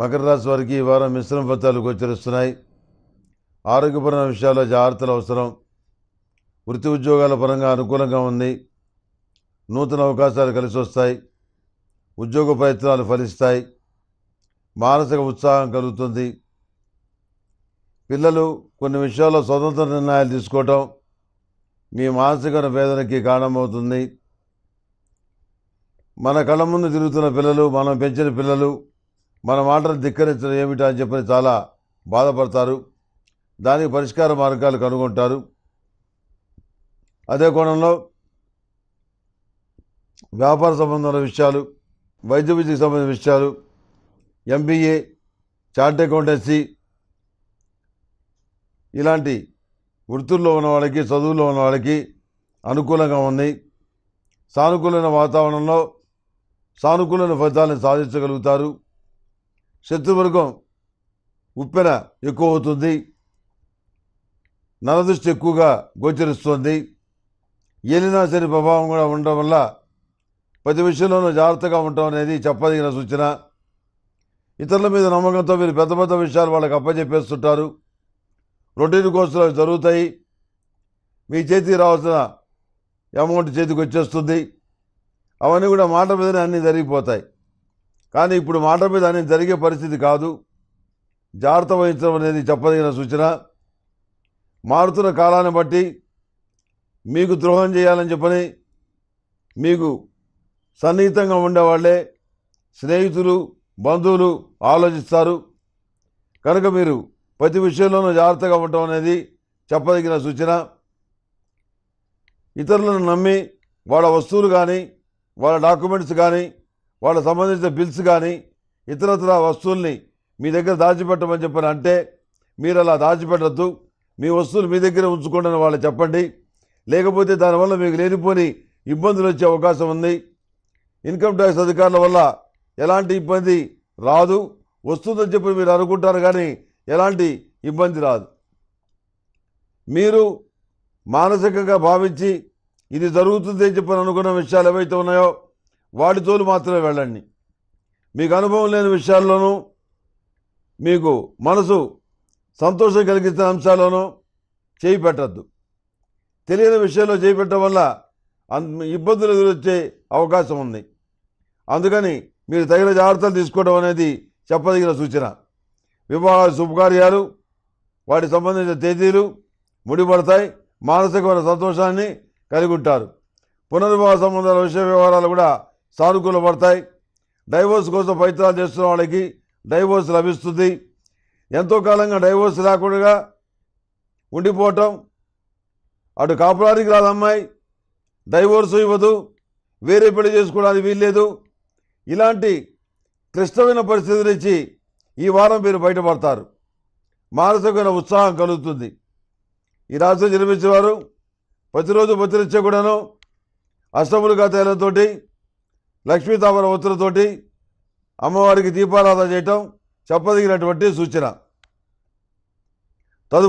మకర రాశి వారికి ఈ వారం మిశ్రమ ఫలితాలు గోచరిస్తున్నాయి ఆరోగ్యపరమైన విషయాల్లో జాగ్రత్తలు అవసరం వృత్తి ఉద్యోగాల పరంగా అనుకూలంగా ఉంది నూతన అవకాశాలు కలిసి వస్తాయి ఉద్యోగ ప్రయత్నాలు ఫలిస్తాయి మానసిక ఉత్సాహం కలుగుతుంది పిల్లలు కొన్ని విషయాల్లో స్వతంత్ర నిర్ణయాలు తీసుకోవటం మీ మానసిక వేదనకి కారణమవుతుంది మన కళ్ళ ముందు తిరుగుతున్న పిల్లలు మనం పెంచిన పిల్లలు మన మాటలు ధిక్కరించడం ఏమిటా అని చెప్పని చాలా బాధపడతారు దానికి పరిష్కార మార్గాలు కనుగొంటారు అదే కోణంలో వ్యాపార సంబంధమైన విషయాలు వైద్య విద్యకు సంబంధించిన విషయాలు ఎంబీఏ చార్ట్ అకౌంటెన్సీ ఇలాంటి వృత్తుల్లో ఉన్న వాళ్ళకి చదువుల్లో ఉన్న వాళ్ళకి అనుకూలంగా ఉన్నాయి సానుకూలమైన వాతావరణంలో సానుకూలమైన ఫలితాలను సాధించగలుగుతారు శత్రువర్గం ఉప్పెన ఎక్కువ అవుతుంది నరదృష్టి ఎక్కువగా గోచరిస్తుంది ఏలినా సరి ప్రభావం కూడా ఉండడం వల్ల ప్రతి విషయంలోనూ జాగ్రత్తగా ఉండటం అనేది చెప్పదగిన సూచన ఇతరుల మీద నమ్మకంతో మీరు పెద్ద పెద్ద విషయాలు వాళ్ళకి అప్పచెప్పేస్తుంటారు రొటీన్ కోర్సులు అవి జరుగుతాయి మీ చేతికి రావాల్సిన అమౌంట్ చేతికి వచ్చేస్తుంది అవన్నీ కూడా మాట మీదనే అన్నీ జరిగిపోతాయి కానీ ఇప్పుడు మాట మీద అనేది జరిగే పరిస్థితి కాదు జాగ్రత్త వహించడం అనేది చెప్పదగిన సూచన మారుతున్న కాలాన్ని బట్టి మీకు ద్రోహం చేయాలని చెప్పని మీకు సన్నిహితంగా ఉండేవాళ్ళే స్నేహితులు బంధువులు ఆలోచిస్తారు కనుక మీరు ప్రతి విషయంలోనూ జాగ్రత్తగా ఉండటం అనేది చెప్పదగిన సూచన ఇతరులను నమ్మి వాళ్ళ వస్తువులు కానీ వాళ్ళ డాక్యుమెంట్స్ కానీ వాళ్ళకు సంబంధించిన బిల్స్ కానీ ఇతరత్ర వస్తువుల్ని మీ దగ్గర దాచిపెట్టమని చెప్పని అంటే మీరు అలా దాచిపెట్టద్దు మీ వస్తువులు మీ దగ్గర ఉంచుకోండి అని వాళ్ళు చెప్పండి లేకపోతే దానివల్ల మీకు లేనిపోని ఇబ్బందులు వచ్చే అవకాశం ఉంది ఇన్కమ్ ట్యాక్స్ అధికారుల వల్ల ఎలాంటి ఇబ్బంది రాదు వస్తుందని చెప్పి మీరు అనుకుంటారు కానీ ఎలాంటి ఇబ్బంది రాదు మీరు మానసికంగా భావించి ఇది జరుగుతుంది అని చెప్పని అనుకున్న విషయాలు ఏవైతే ఉన్నాయో వాడి తోలు మాత్రమే వెళ్ళండి మీకు అనుభవం లేని విషయాల్లోనూ మీకు మనసు సంతోషం కలిగించిన అంశాల్లోనూ చేయి పెట్టద్దు తెలియని విషయంలో చేయి పెట్టడం వల్ల ఇబ్బందులు ఎదురొచ్చే అవకాశం ఉంది అందుకని మీరు తగిన జాగ్రత్తలు తీసుకోవడం అనేది చెప్పదగిన సూచన వివాహ శుభకార్యాలు వాటి సంబంధించిన తేదీలు ముడిపడతాయి మానసికమైన సంతోషాన్ని కలిగి ఉంటారు పునర్వివాహ సంబంధాల విషయ వ్యవహారాలు కూడా పడతాయి డైవోర్స్ కోసం ప్రయత్నాలు చేస్తున్న వాళ్ళకి డైవోర్స్ లభిస్తుంది ఎంతో కాలంగా డైవోర్స్ లేకుండా ఉండిపోవటం అటు కాపురానికి రాదు అమ్మాయి డైవోర్స్ ఇవ్వదు వేరే పెళ్లి చేసుకోవడానికి వీల్లేదు ఇలాంటి క్లిష్టమైన పరిస్థితి నుంచి ఈ వారం మీరు బయటపడతారు మానసికమైన ఉత్సాహం కలుగుతుంది ఈ రాష్ట్రం జన్మించేవారు ప్రతిరోజు ప్రతినిత్యం కూడాను అష్టములుగా తేలంతో లక్ష్మీ తామర ఒత్తిడితోటి అమ్మవారికి దీపారాధన చేయటం చెప్పదగినటువంటి సూచన తదుపరి